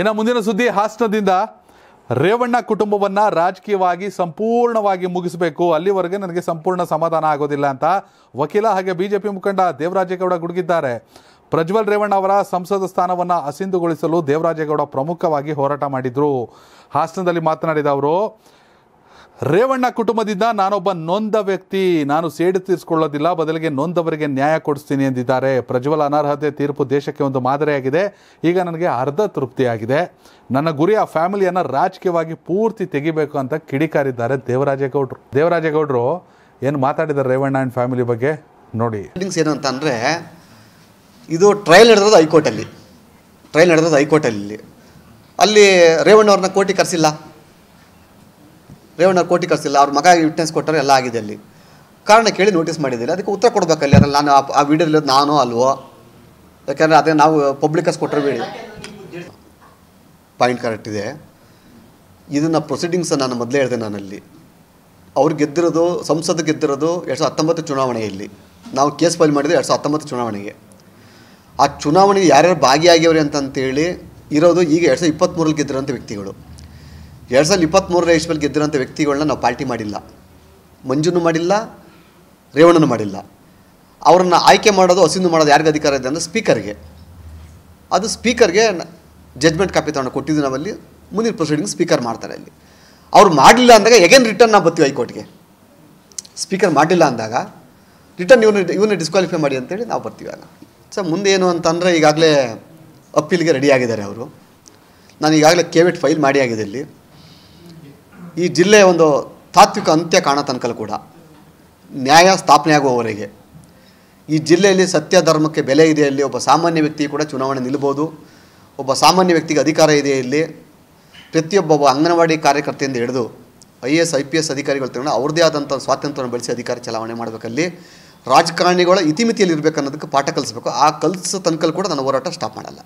ಇನ್ನು ಮುಂದಿನ ಸುದ್ದಿ ಹಾಸನದಿಂದ ರೇವಣ್ಣ ಕುಟುಂಬವನ್ನು ರಾಜಕೀಯವಾಗಿ ಸಂಪೂರ್ಣವಾಗಿ ಮುಗಿಸಬೇಕು ಅಲ್ಲಿವರೆಗೆ ನನಗೆ ಸಂಪೂರ್ಣ ಸಮಾಧಾನ ಆಗೋದಿಲ್ಲ ಅಂತ ವಕೀಲ ಹಾಗೆ ಬಿಜೆಪಿ ಮುಖಂಡ ದೇವರಾಜೇಗೌಡ ಗುಡುಗಿದ್ದಾರೆ ಪ್ರಜ್ವಲ್ ರೇವಣ್ಣ ಅವರ ಸಂಸದ ಸ್ಥಾನವನ್ನು ಅಸಿಂಧುಗೊಳಿಸಲು ದೇವರಾಜೇಗೌಡ ಪ್ರಮುಖವಾಗಿ ಹೋರಾಟ ಮಾಡಿದರು ಹಾಸನದಲ್ಲಿ ಮಾತನಾಡಿದ ಅವರು ರೇವಣ್ಣ ಕುಟುಂಬದಿಂದ ನಾನೊಬ್ಬ ನೊಂದ ವ್ಯಕ್ತಿ ನಾನು ಸೇಡು ತೀರಿಸಿಕೊಳ್ಳೋದಿಲ್ಲ ಬದಲಿಗೆ ನೊಂದವರಿಗೆ ನ್ಯಾಯ ಕೊಡಿಸ್ತೀನಿ ಎಂದಿದ್ದಾರೆ ಪ್ರಜ್ವಲ್ ಅನರ್ಹತೆ ತೀರ್ಪು ದೇಶಕ್ಕೆ ಒಂದು ಮಾದರಿಯಾಗಿದೆ ಈಗ ನನಗೆ ಅರ್ಧ ತೃಪ್ತಿಯಾಗಿದೆ ನನ್ನ ಗುರಿ ಆ ಫ್ಯಾಮಿಲಿಯನ್ನು ರಾಜಕೀಯವಾಗಿ ಪೂರ್ತಿ ತೆಗಿಬೇಕು ಅಂತ ಕಿಡಿಕಾರಿದ್ದಾರೆ ದೇವರಾಜೇಗೌಡರು ದೇವರಾಜೇಗೌಡರು ಏನು ಮಾತಾಡಿದ್ದಾರೆ ರೇವಣ್ಣ ಆ್ಯಂಡ್ ಫ್ಯಾಮಿಲಿ ಬಗ್ಗೆ ನೋಡಿ ಏನು ಅಂದರೆ ಇದು ಟ್ರಯಲ್ ನಡೆದೋದು ಹೈಕೋರ್ಟಲ್ಲಿ ಟ್ರಯಲ್ ನಡೆದೋದು ಹೈಕೋರ್ಟಲ್ಲಿ ಅಲ್ಲಿ ರೇವಣ್ಣ ಅವ್ರನ್ನ ಕೋರ್ಟಿಗೆ ಕರೆಸಿಲ್ಲ ರೇವಣ್ಣ ಕೋಟಿ ಕಳಿಸಿಲ್ಲ ಅವ್ರ ಮಗ ವಿಟ್ನೆಸ್ ಕೊಟ್ಟರೆ ಎಲ್ಲ ಆಗಿದೆ ಅಲ್ಲಿ ಕಾರಣ ಕೇಳಿ ನೋಟಿಸ್ ಮಾಡಿದ್ದೀರಿ ಅದಕ್ಕೆ ಉತ್ತರ ಕೊಡಬೇಕಲ್ಲಿ ಅದ್ರಲ್ಲಿ ನಾನು ಆ ವಿಡಿಯೋದಲ್ಲಿ ನಾನು ಅಲ್ವೋ ಯಾಕೆಂದರೆ ಅದೇ ನಾವು ಪಬ್ಲಿಕಸ್ ಕೊಟ್ಟರೆ ಬೇಡಿ ಪಾಯಿಂಟ್ ಕರೆಕ್ಟ್ ಇದೆ ಇದನ್ನು ಪ್ರೊಸೀಡಿಂಗ್ಸ್ ನಾನು ಮೊದಲೇ ಹೇಳಿದೆ ನಾನಲ್ಲಿ ಅವ್ರು ಗೆದ್ದಿರೋದು ಸಂಸದ ಗೆದ್ದಿರೋದು ಎರಡು ಸಾವಿರದ ಹತ್ತೊಂಬತ್ತು ಚುನಾವಣೆಯಲ್ಲಿ ನಾವು ಕೇಸ್ ಫೈಲ್ ಮಾಡಿದ್ವಿ ಎರಡು ಸಾವಿರದ ಹತ್ತೊಂಬತ್ತು ಚುನಾವಣೆಗೆ ಆ ಚುನಾವಣೆಗೆ ಯಾರ್ಯಾರು ಭಾಗಿಯಾಗಿವ್ರಿ ಅಂತಂತೇಳಿ ಇರೋದು ಈಗ ಎರಡು ಸಾವಿರದ ಇಪ್ಪತ್ತ್ಮೂರಲ್ಲಿ ಗೆದ್ದಿರೋಂಥ ವ್ಯಕ್ತಿಗಳು ಎರಡು ಸಾವಿರದ ಇಪ್ಪತ್ತ್ಮೂರರ ಇಸ್ವಿಯಲ್ಲಿ ಗೆದ್ದಿರೋಂಥ ವ್ಯಕ್ತಿಗಳನ್ನ ನಾವು ಪಾರ್ಟಿ ಮಾಡಿಲ್ಲ ಮಂಜುನೂ ಮಾಡಿಲ್ಲ ರೇವಣ್ಣನೂ ಮಾಡಿಲ್ಲ ಅವರನ್ನು ಆಯ್ಕೆ ಮಾಡೋದು ಹಸಿಂದು ಮಾಡೋದು ಯಾರಿಗೂ ಅಧಿಕಾರ ಇದೆ ಅಂದರೆ ಸ್ಪೀಕರ್ಗೆ ಅದು ಸ್ಪೀಕರ್ಗೆ ಜಜ್ಮೆಂಟ್ ಕಾಪಿ ತಗೊಂಡು ಕೊಟ್ಟಿದ್ದು ನಾವಲ್ಲಿ ಮುಂದಿನ ಪ್ರೊಸೀಡಿಂಗ್ ಸ್ಪೀಕರ್ ಮಾಡ್ತಾರೆ ಅಲ್ಲಿ ಅವ್ರು ಮಾಡಿಲ್ಲ ಅಂದಾಗ ಎಗೇನ್ ರಿಟರ್ನ್ ನಾವು ಬರ್ತೀವಿ ಹೈಕೋರ್ಟ್ಗೆ ಸ್ಪೀಕರ್ ಮಾಡಿಲ್ಲ ಅಂದಾಗ ರಿಟರ್ನ್ ಇವನು ಇವನ್ನ ಡಿಸ್ಕ್ವಾಲಿಫೈ ಮಾಡಿ ಅಂತೇಳಿ ನಾವು ಬರ್ತೀವಿ ಆಗ ಸೊ ಮುಂದೆ ಏನು ಅಂತಂದರೆ ಈಗಾಗಲೇ ಅಪ್ಪೀಲ್ಗೆ ರೆಡಿ ಆಗಿದ್ದಾರೆ ಅವರು ನಾನು ಈಗಾಗಲೇ ಕೆ ವಿಟ್ ಫೈಲ್ e ಮಾಡಿ ಆಗಿದೆ ಇಲ್ಲಿ ಈ ಜಿಲ್ಲೆಯ ಒಂದು ತಾತ್ವಿಕ ಅಂತ್ಯ ಕಾಣ ತನಕಲ್ಲಿ ಕೂಡ ನ್ಯಾಯ ಸ್ಥಾಪನೆಯಾಗುವವರೆಗೆ ಈ ಜಿಲ್ಲೆಯಲ್ಲಿ ಸತ್ಯ ಧರ್ಮಕ್ಕೆ ಬೆಲೆ ಇದೆ ಇಲ್ಲಿ ಒಬ್ಬ ಸಾಮಾನ್ಯ ವ್ಯಕ್ತಿ ಕೂಡ ಚುನಾವಣೆ ನಿಲ್ಲಬೋದು ಒಬ್ಬ ಸಾಮಾನ್ಯ ವ್ಯಕ್ತಿಗೆ ಅಧಿಕಾರ ಇದೆ ಇಲ್ಲಿ ಪ್ರತಿಯೊಬ್ಬ ಅಂಗನವಾಡಿ ಕಾರ್ಯಕರ್ತೆಯಿಂದ ಹಿಡಿದು I A S I P S ಅಧಿಕಾರಿಗಳು ತಗೊಂಡು ಅವ್ರದ್ದೇ ಆದಂಥ ಸ್ವಾತಂತ್ರ್ಯವನ್ನು ಬೆಳೆಸಿ ಅಧಿಕಾರ ಚಲಾವಣೆ ಮಾಡಬೇಕಲ್ಲಿ ರಾಜಕಾರಣಿಗಳ ಇತಿಮಿತಿಯಲ್ಲಿ ಅನ್ನೋದಕ್ಕೆ ಪಾಠ ಕಲಿಸ್ಬೇಕು ಆ ಕಲಿಸೋ ತನಕಲ್ಲಿ ಕೂಡ ನಾನು ಹೋರಾಟ ಸ್ಟಾಪ್ ಮಾಡಲ್ಲ